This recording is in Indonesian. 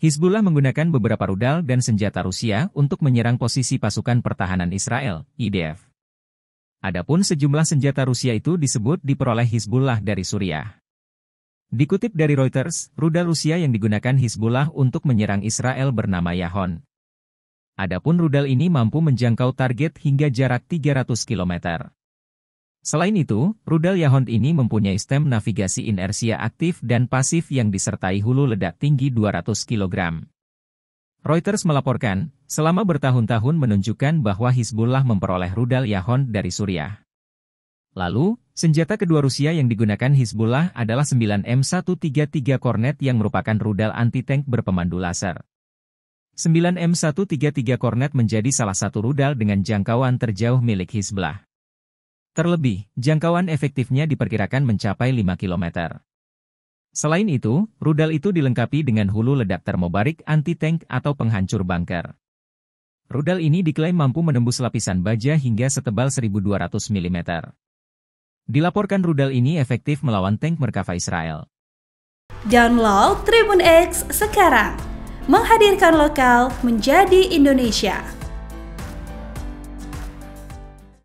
Hizbullah menggunakan beberapa rudal dan senjata Rusia untuk menyerang posisi pasukan pertahanan Israel, IDF. Adapun sejumlah senjata Rusia itu disebut diperoleh Hizbullah dari Suriah. Dikutip dari Reuters, rudal Rusia yang digunakan Hizbullah untuk menyerang Israel bernama Yahon. Adapun rudal ini mampu menjangkau target hingga jarak 300 km. Selain itu, rudal Yahond ini mempunyai stem navigasi inersia aktif dan pasif yang disertai hulu ledak tinggi 200 kg. Reuters melaporkan, selama bertahun-tahun menunjukkan bahwa Hizbullah memperoleh rudal Yahond dari Suriah. Lalu, senjata kedua Rusia yang digunakan Hizbullah adalah 9 M133 Kornet yang merupakan rudal anti-tank berpemandu laser. 9 M133 Kornet menjadi salah satu rudal dengan jangkauan terjauh milik Hizbullah. Terlebih, jangkauan efektifnya diperkirakan mencapai 5 km. Selain itu, rudal itu dilengkapi dengan hulu ledak termobarik anti-tank atau penghancur bunker. Rudal ini diklaim mampu menembus lapisan baja hingga setebal 1200 mm. Dilaporkan rudal ini efektif melawan tank Merkava Israel. Download Tribun X sekarang. Menghadirkan lokal menjadi Indonesia.